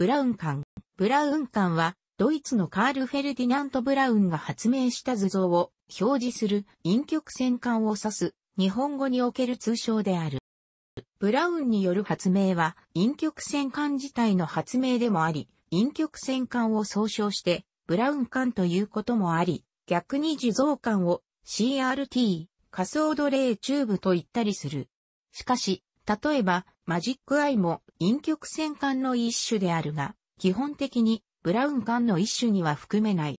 ブラウン管。ブラウン管は、ドイツのカール・フェルディナント・ブラウンが発明した図像を表示する陰極線管を指す日本語における通称である。ブラウンによる発明は陰極線管自体の発明でもあり、陰極線管を総称してブラウン管ということもあり、逆に受像管を CRT、仮想奴隷チューブと言ったりする。しかし、例えば、マジックアイも陰極線管の一種であるが、基本的にブラウン管の一種には含めない。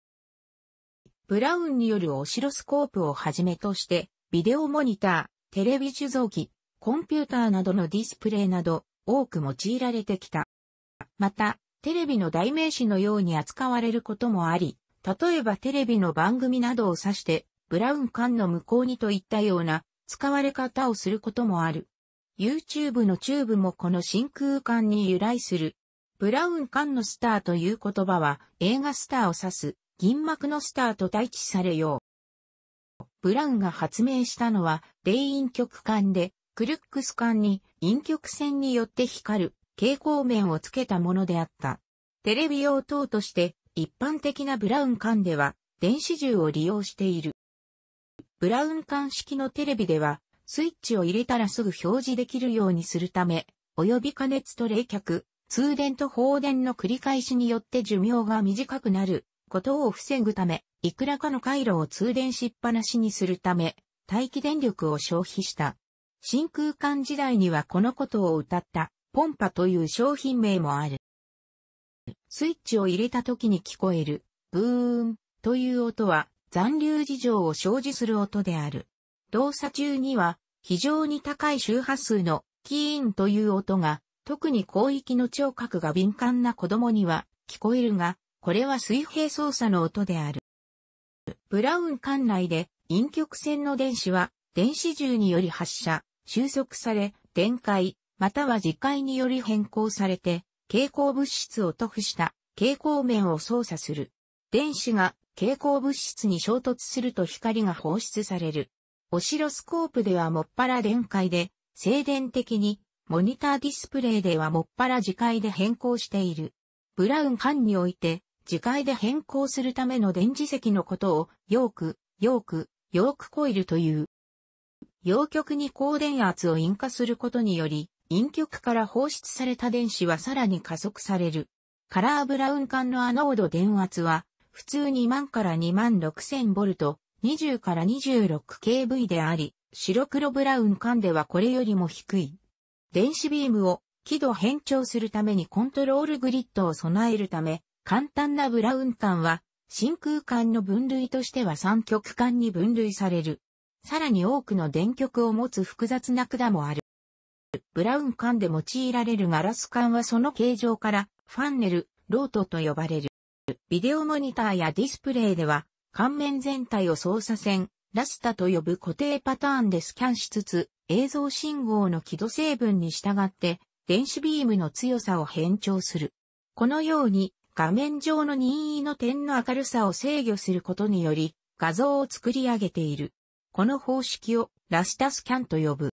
ブラウンによるオシロスコープをはじめとして、ビデオモニター、テレビ受像機、コンピューターなどのディスプレイなど、多く用いられてきた。また、テレビの代名詞のように扱われることもあり、例えばテレビの番組などを指して、ブラウン管の向こうにといったような使われ方をすることもある。YouTube のチューブもこの真空管に由来する。ブラウン管のスターという言葉は映画スターを指す銀幕のスターと対置されよう。ブラウンが発明したのは、霊陰極管で、クルックス管に陰極線によって光る蛍光面をつけたものであった。テレビ用等として一般的なブラウン管では電子銃を利用している。ブラウン管式のテレビではスイッチを入れたらすぐ表示できるようにするため、及び加熱と冷却、通電と放電の繰り返しによって寿命が短くなることを防ぐため、いくらかの回路を通電しっぱなしにするため、待機電力を消費した。真空管時代にはこのことを謳ったポンパという商品名もある。スイッチを入れた時に聞こえるブーンという音は残留事情を生じする音である。動作中には非常に高い周波数のキーンという音が特に広域の聴覚が敏感な子供には聞こえるが、これは水平操作の音である。ブラウン管内で陰極線の電子は電子銃により発射、収束され、電解、または磁界により変更されて、蛍光物質を塗布した蛍光面を操作する。電子が蛍光物質に衝突すると光が放出される。オシロスコープではもっぱら電解で、静電的に、モニターディスプレイではもっぱら磁界で変更している。ブラウン管において、磁界で変更するための電磁石のことを、ヨーク、ヨーク、ヨークコイルという。陽極に高電圧を引火することにより、陰極から放出された電子はさらに加速される。カラーブラウン管のアノード電圧は、普通2万から2万6 0 0 0ボルト、20から2 6 k v であり、白黒ブラウン管ではこれよりも低い。電子ビームを輝度変調するためにコントロールグリッドを備えるため、簡単なブラウン管は真空管の分類としては三極管に分類される。さらに多くの電極を持つ複雑な管もある。ブラウン管で用いられるガラス管はその形状からファンネル、ロートと呼ばれる。ビデオモニターやディスプレイでは顔面全体を操作線、ラスタと呼ぶ固定パターンでスキャンしつつ、映像信号の軌道成分に従って、電子ビームの強さを変調する。このように、画面上の任意の点の明るさを制御することにより、画像を作り上げている。この方式を、ラスタスキャンと呼ぶ。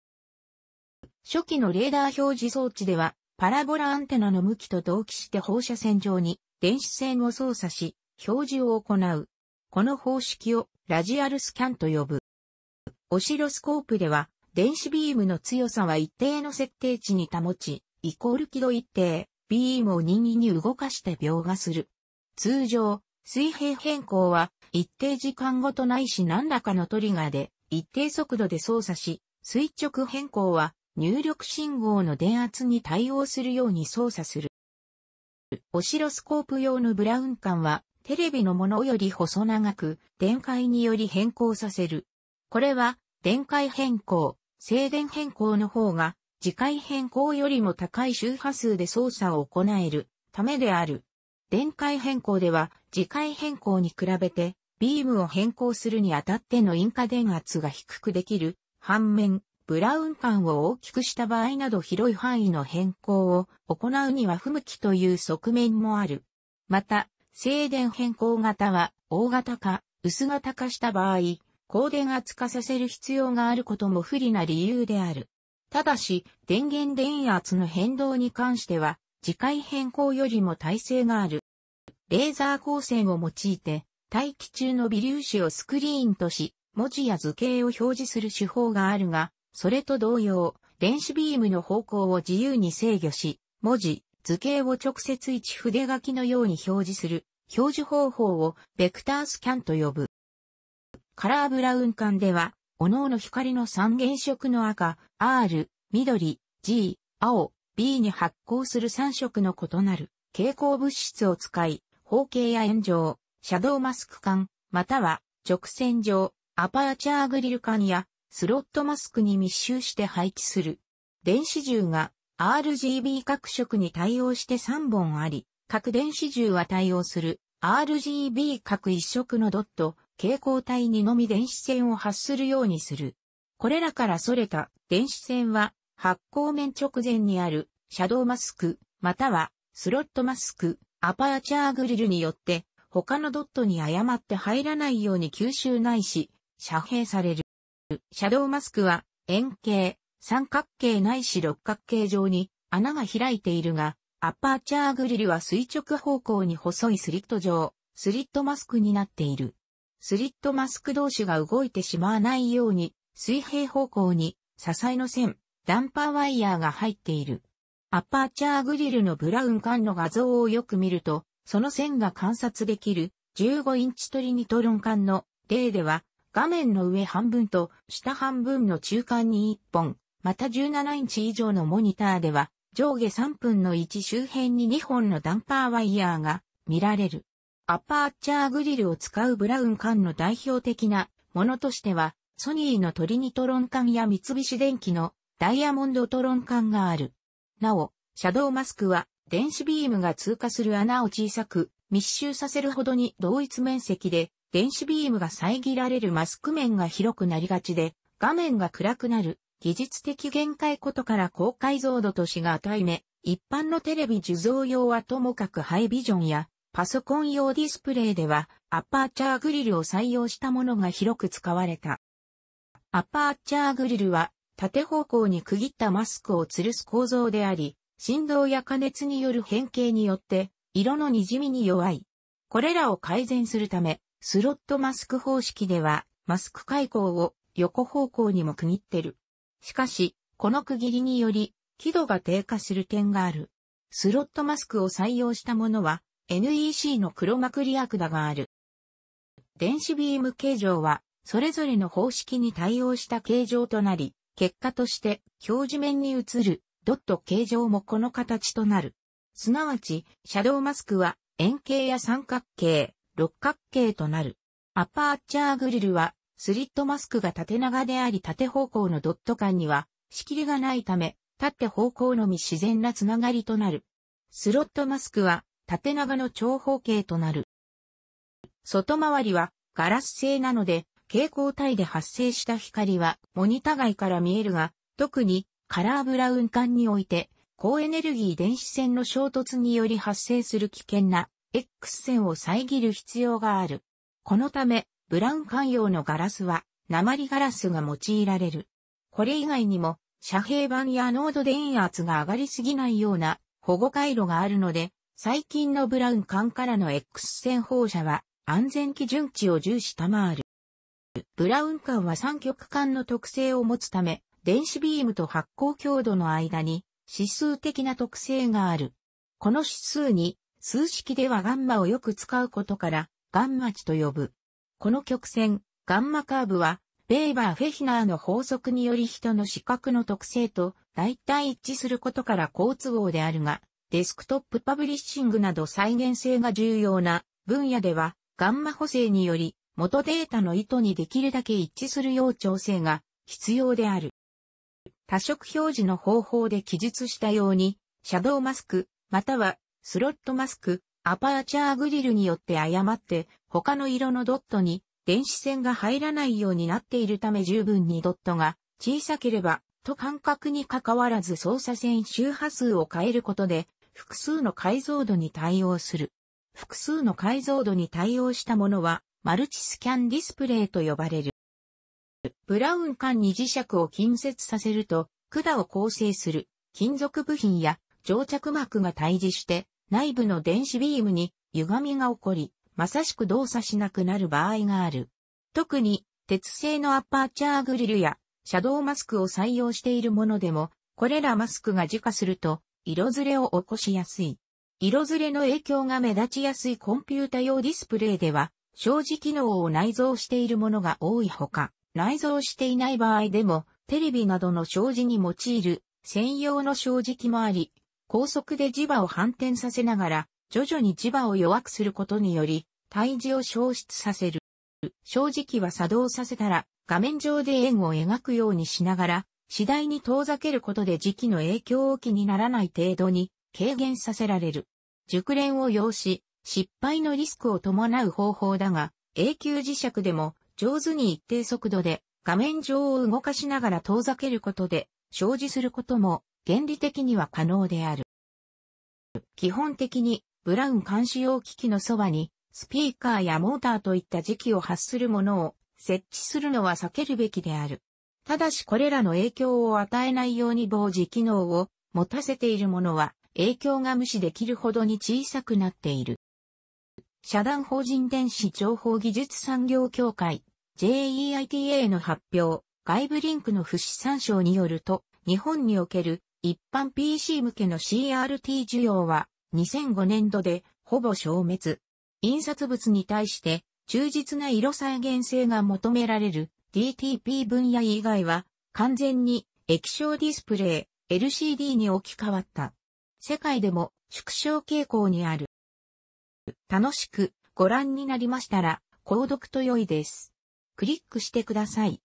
初期のレーダー表示装置では、パラボラアンテナの向きと同期して放射線上に電子線を操作し、表示を行う。この方式をラジアルスキャンと呼ぶ。オシロスコープでは、電子ビームの強さは一定の設定値に保ち、イコール軌道一定、ビームを任意に動かして描画する。通常、水平変更は、一定時間ごとないし何らかのトリガーで、一定速度で操作し、垂直変更は、入力信号の電圧に対応するように操作する。オシロスコープ用のブラウン管はテレビのものより細長く、電解により変更させる。これは、電解変更、静電変更の方が、次回変更よりも高い周波数で操作を行えるためである。電解変更では、次回変更に比べて、ビームを変更するにあたっての引火電圧が低くできる。反面、ブラウン管を大きくした場合など広い範囲の変更を行うには不向きという側面もある。また、静電変更型は、大型化、薄型化した場合、光電圧化させる必要があることも不利な理由である。ただし、電源電圧の変動に関しては、次回変更よりも耐性がある。レーザー光線を用いて、大気中の微粒子をスクリーンとし、文字や図形を表示する手法があるが、それと同様、電子ビームの方向を自由に制御し、文字、図形を直接一筆書きのように表示する表示方法をベクタースキャンと呼ぶ。カラーブラウン管では、各々光の三原色の赤、R、緑、G、青、B に発光する3色の異なる蛍光物質を使い、方形や円状、シャドウマスク管、または直線状、アパーチャーグリル管やスロットマスクに密集して配置する。電子銃が RGB 各色に対応して3本あり、各電子銃は対応する RGB 各一色のドット、蛍光体にのみ電子線を発するようにする。これらから逸れた電子線は発光面直前にあるシャドウマスク、またはスロットマスク、アパーチャーグリルによって他のドットに誤って入らないように吸収ないし、遮蔽される。シャドウマスクは円形、三角形ないし六角形状に穴が開いているが、アッパーチャーグリルは垂直方向に細いスリット状、スリットマスクになっている。スリットマスク同士が動いてしまわないように、水平方向に支えの線、ダンパーワイヤーが入っている。アッパーチャーグリルのブラウン管の画像をよく見ると、その線が観察できる15インチトリニトロン管の例では、画面の上半分と下半分の中間に1本、また17インチ以上のモニターでは、上下3分の1周辺に2本のダンパーワイヤーが見られる。アッパーチャーグリルを使うブラウン管の代表的なものとしては、ソニーのトリニトロン管や三菱電機のダイヤモンドトロン管がある。なお、シャドウマスクは電子ビームが通過する穴を小さく密集させるほどに同一面積で電子ビームが遮られるマスク面が広くなりがちで画面が暗くなる技術的限界ことから高解像度としがたいめ、一般のテレビ受像用はともかくハイビジョンやパソコン用ディスプレイではアパーチャーグリルを採用したものが広く使われた。アパーチャーグリルは縦方向に区切ったマスクを吊るす構造であり、振動や加熱による変形によって色の滲みに弱い。これらを改善するため、スロットマスク方式ではマスク開口を横方向にも区切ってる。しかし、この区切りにより、輝度が低下する点がある。スロットマスクを採用したものは、NEC の黒幕リアクダがある。電子ビーム形状は、それぞれの方式に対応した形状となり、結果として、表示面に映るドット形状もこの形となる。すなわち、シャドウマスクは円形や三角形、六角形となる。アパーチャーグリルはスリットマスクが縦長であり縦方向のドット間には仕切りがないため、縦方向のみ自然なつながりとなる。スロットマスクは縦長の長方形となる。外回りはガラス製なので、蛍光体で発生した光はモニタ外から見えるが、特にカラーブラウン管において、高エネルギー電子線の衝突により発生する危険な X 線を遮る必要がある。このため、ブラウン管用のガラスは、鉛ガラスが用いられる。これ以外にも、遮蔽板や濃度電圧が上がりすぎないような保護回路があるので、最近のブラウン管からの X 線放射は安全基準値を重視賜る。ブラウン管は三極管の特性を持つため、電子ビームと発光強度の間に指数的な特性がある。この指数に数式ではガンマをよく使うことから、ガンマ値と呼ぶ。この曲線、ガンマカーブは、ベーバー・フェヒナーの法則により人の視覚の特性と大体一致することから好都合であるが、デスクトップパブリッシングなど再現性が重要な分野では、ガンマ補正により元データの意図にできるだけ一致するよう調整が必要である。多色表示の方法で記述したように、シャドウマスク、またはスロットマスク、アパーチャーグリルによって誤って他の色のドットに電子線が入らないようになっているため十分にドットが小さければ、と感覚に関わらず操作線周波数を変えることで、複数の解像度に対応する。複数の解像度に対応したものは、マルチスキャンディスプレイと呼ばれる。ブラウン管に磁石を近接させると、管を構成する金属部品や乗着膜が対峙して、内部の電子ビームに歪みが起こり、まさしく動作しなくなる場合がある。特に、鉄製のアッパーチャーグリルや、シャドウマスクを採用しているものでも、これらマスクが自家すると、色ずれを起こしやすい。色ずれの影響が目立ちやすいコンピュータ用ディスプレイでは、表示機能を内蔵しているものが多いほか、内蔵していない場合でも、テレビなどの正直に用いる専用の正直機もあり、高速で磁場を反転させながら徐々に磁場を弱くすることにより、胎児を消失させる。正直は作動させたら、画面上で円を描くようにしながら、次第に遠ざけることで時期の影響を気にならない程度に軽減させられる。熟練を要し、失敗のリスクを伴う方法だが、永久磁石でも上手に一定速度で画面上を動かしながら遠ざけることで生じすることも原理的には可能である。基本的にブラウン監視用機器のそばに、スピーカーやモーターといった時期を発するものを設置するのは避けるべきである。ただしこれらの影響を与えないように防磁機能を持たせているものは影響が無視できるほどに小さくなっている。社団法人電子情報技術産業協会 JEITA の発表、外部リンクの不死参照によると、日本における一般 PC 向けの CRT 需要は2005年度でほぼ消滅。印刷物に対して忠実な色再現性が求められる DTP 分野以外は完全に液晶ディスプレイ LCD に置き換わった。世界でも縮小傾向にある。楽しくご覧になりましたら、購読と良いです。クリックしてください。